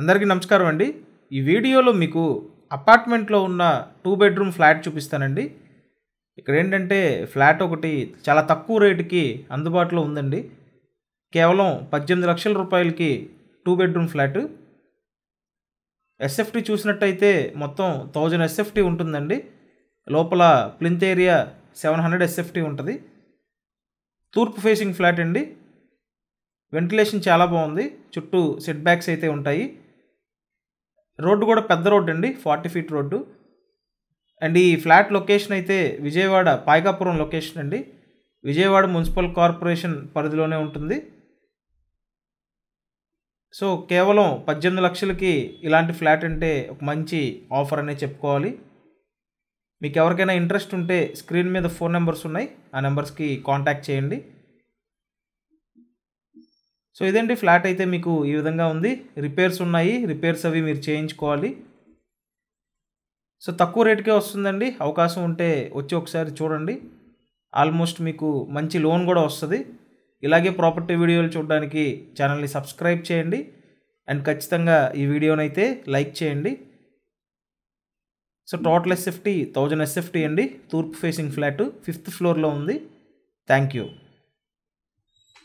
అందరికీ నమస్కారం అండి ఈ వీడియోలో మీకు అపార్ట్మెంట్లో ఉన్న టూ బెడ్రూమ్ ఫ్లాట్ చూపిస్తానండి ఇక్కడ ఏంటంటే ఫ్లాట్ ఒకటి చాలా తక్కువ రేటుకి అందుబాటులో ఉందండి కేవలం పద్దెనిమిది లక్షల రూపాయలకి టూ బెడ్రూమ్ ఫ్లాట్ ఎస్ఎఫ్టీ చూసినట్టయితే మొత్తం థౌజండ్ ఎస్ఎఫ్టీ ఉంటుందండి లోపల plinth area seven hundred SFT ఉంటుంది తూర్పు ఫేసింగ్ ఫ్లాట్ అండి వెంటిలేషన్ చాలా బాగుంది చుట్టూ సెట్ బ్యాక్స్ అయితే ఉంటాయి రోడ్డు కూడా పెద్ద రోడ్డు అండి ఫార్టీ ఫీట్ రోడ్డు అండ్ ఈ ఫ్లాట్ లొకేషన్ అయితే విజయవాడ పాయకాపురం లొకేషన్ అండి విజయవాడ మున్సిపల్ కార్పొరేషన్ పరిధిలోనే ఉంటుంది సో కేవలం పద్దెనిమిది లక్షలకి ఇలాంటి ఫ్లాట్ అంటే ఒక మంచి ఆఫర్ అనే చెప్పుకోవాలి మీకు ఎవరికైనా ఇంట్రెస్ట్ ఉంటే స్క్రీన్ మీద ఫోన్ నెంబర్స్ ఉన్నాయి ఆ నెంబర్స్కి కాంటాక్ట్ చేయండి సో ఇదండి ఫ్లాట్ అయితే మీకు ఈ విధంగా ఉంది రిపేర్స్ ఉన్నాయి రిపేర్స్ అవి మీరు చేయించుకోవాలి సో తక్కువ రేటుకే వస్తుందండి అవకాశం ఉంటే వచ్చి ఒకసారి చూడండి ఆల్మోస్ట్ మీకు మంచి లోన్ కూడా వస్తుంది ఇలాగే ప్రాపర్టీ వీడియోలు చూడడానికి ఛానల్ని సబ్స్క్రైబ్ చేయండి అండ్ ఖచ్చితంగా ఈ వీడియోనైతే లైక్ చేయండి so total SFT thousand SFT అండి తూర్పు ఫేసింగ్ ఫ్లాట్ ఫిఫ్త్ ఫ్లోర్లో ఉంది థ్యాంక్ యూ